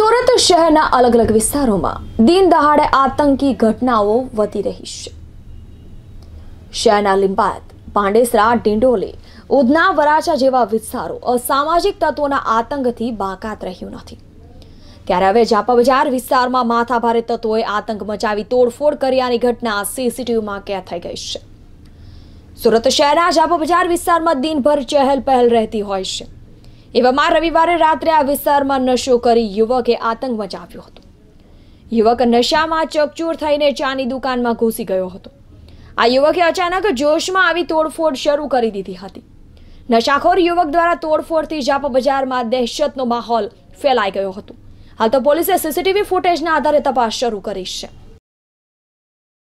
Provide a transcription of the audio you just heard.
સુરત શહેરના અલગ અલગ વિસ્તારોમાં દિન દહાડે આતંકી ઘટનાઓ વધી રહી છે શહેરના લિંબાયત પાંડેસરા ડિંડોલી ઉધના વરાછા જેવા વિસ્તારો અસામાજિક તત્વોના આતંકથી બાકાત રહ્યું નથી ત્યારે હવે જાપા બજાર વિસ્તારમાં માથાભારે તત્વોએ આતંક મચાવી તોડફોડ કર્યાની ઘટના સીસીટીવીમાં કેદ થઈ ગઈ છે સુરત શહેરના જાપા બજાર વિસ્તારમાં દિનભર ચહેલ પહેલ રહેતી હોય છે એવામાં રવિવારે રાત્રે આ વિસ્તારમાં નશો કરી યુવકે આતંક મચાવ્યો હતો યુવક નશામાં ચકચૂર થઈને ચાની દુકાનમાં ઘૂસી ગયો હતો આ યુવકે અચાનક જોશમાં આવી તોડફોડ શરૂ કરી દીધી હતી નશાખોર યુવક દ્વારા તોડફોડથી જાપ બજારમાં દહેશતનો માહોલ ફેલાઈ ગયો હતો હાલ તો પોલીસે સીસીટીવી ફૂટેજના આધારે તપાસ શરૂ કરી છે